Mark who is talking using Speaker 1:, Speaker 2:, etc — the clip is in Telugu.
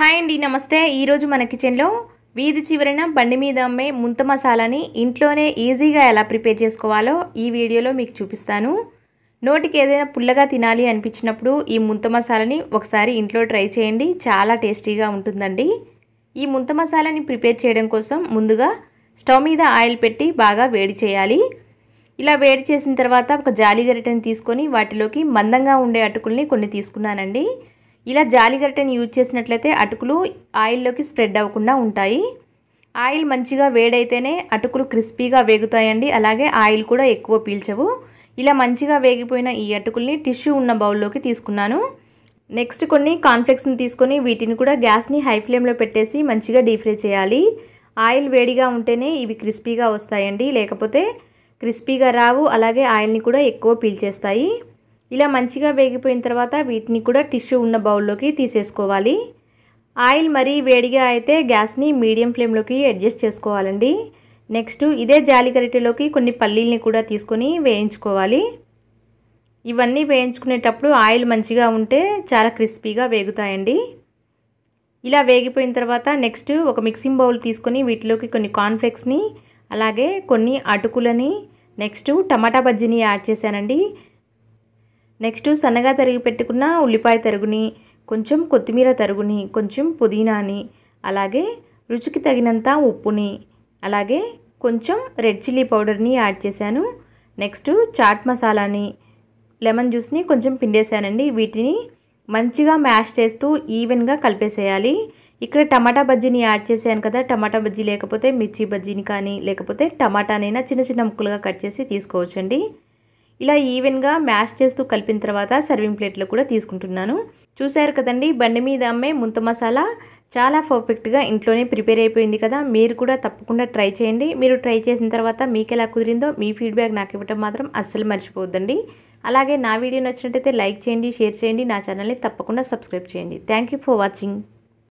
Speaker 1: హాయ్ అండి నమస్తే ఈరోజు మన కిచెన్లో వీధి చివరన బండి మీద అమ్మే ముంత మసాలాని ఇంట్లోనే ఈజీగా ఎలా ప్రిపేర్ చేసుకోవాలో ఈ వీడియోలో మీకు చూపిస్తాను నోటికి ఏదైనా పుల్లగా తినాలి అనిపించినప్పుడు ఈ ముంత మసాలాని ఒకసారి ఇంట్లో ట్రై చేయండి చాలా టేస్టీగా ఉంటుందండి ఈ ముంత మసాలాని ప్రిపేర్ చేయడం కోసం ముందుగా స్టవ్ మీద ఆయిల్ పెట్టి బాగా వేడి చేయాలి ఇలా వేడి చేసిన తర్వాత ఒక జాలి గరిటెని తీసుకొని వాటిలోకి మందంగా ఉండే అటుకుల్ని కొన్ని తీసుకున్నానండి ఇలా జాలిగరిటెని యూజ్ చేసినట్లయితే అటుకులు ఆయిల్లోకి స్ప్రెడ్ అవ్వకుండా ఉంటాయి ఆయిల్ మంచిగా వేడైతేనే అటుకులు క్రిస్పీగా వేగుతాయండి అలాగే ఆయిల్ కూడా ఎక్కువ పీల్చవు ఇలా మంచిగా వేగిపోయిన ఈ అటుకుల్ని టిష్యూ ఉన్న బౌల్లోకి తీసుకున్నాను నెక్స్ట్ కొన్ని కాన్ఫ్లెక్స్ని తీసుకొని వీటిని కూడా గ్యాస్ని హై ఫ్లేమ్లో పెట్టేసి మంచిగా డీప్ ఫ్రై చేయాలి ఆయిల్ వేడిగా ఉంటేనే ఇవి క్రిస్పీగా వస్తాయండి లేకపోతే క్రిస్పీగా రావు అలాగే ఆయిల్ని కూడా ఎక్కువ పీల్చేస్తాయి ఇలా మంచిగా వేగిపోయిన తర్వాత వీటిని కూడా టిష్యూ ఉన్న బౌల్లోకి తీసేసుకోవాలి ఆయిల్ మరీ వేడిగా అయితే గ్యాస్ని మీడియం ఫ్లేమ్లోకి అడ్జస్ట్ చేసుకోవాలండి నెక్స్ట్ ఇదే జాలి కొన్ని పల్లీల్ని కూడా తీసుకొని వేయించుకోవాలి ఇవన్నీ వేయించుకునేటప్పుడు ఆయిల్ మంచిగా ఉంటే చాలా క్రిస్పీగా వేగుతాయండి ఇలా వేగిపోయిన తర్వాత నెక్స్ట్ ఒక మిక్సింగ్ బౌల్ తీసుకొని వీటిలోకి కొన్ని కాన్ఫ్లెక్స్ని అలాగే కొన్ని అటుకులని నెక్స్ట్ టమాటా బజ్జీని యాడ్ చేశానండి నెక్స్ట్ సన్నగా తరిగి పెట్టుకున్న ఉల్లిపాయ తరుగుని కొంచెం కొత్తిమీర తరుగుని కొంచెం పుదీనాని అలాగే రుచికి తగినంత ఉప్పుని అలాగే కొంచెం రెడ్ చిల్లీ పౌడర్ని యాడ్ చేశాను నెక్స్ట్ చాట్ మసాలాని లెమన్ జ్యూస్ని కొంచెం పిండేశానండి వీటిని మంచిగా మ్యాష్ చేస్తూ ఈవెన్గా కలిపేసేయాలి ఇక్కడ టమాటా బజ్జీని యాడ్ చేశాను కదా టమాటా బజ్జీ లేకపోతే మిర్చి బజ్జీని కానీ లేకపోతే టమాటానైనా చిన్న చిన్న ముక్కలుగా కట్ చేసి తీసుకోవచ్చండి ఇలా ఈవెన్గా మ్యాష్ చేస్తూ కలిపిన తర్వాత సర్వింగ్ ప్లేట్లో కూడా తీసుకుంటున్నాను చూశారు కదండి బండి మీద అమ్మే ముంత మసాలా చాలా పర్ఫెక్ట్గా ఇంట్లోనే ప్రిపేర్ అయిపోయింది కదా మీరు కూడా తప్పకుండా ట్రై చేయండి మీరు ట్రై చేసిన తర్వాత మీకు ఎలా కుదిరిందో మీ ఫీడ్బ్యాక్ నాకు ఇవ్వటం మాత్రం అస్సలు మర్చిపోవద్దండి అలాగే నా వీడియో నచ్చినట్టయితే లైక్ చేయండి షేర్ చేయండి నా ఛానల్ని తప్పకుండా సబ్స్క్రైబ్ చేయండి థ్యాంక్ ఫర్ వాచింగ్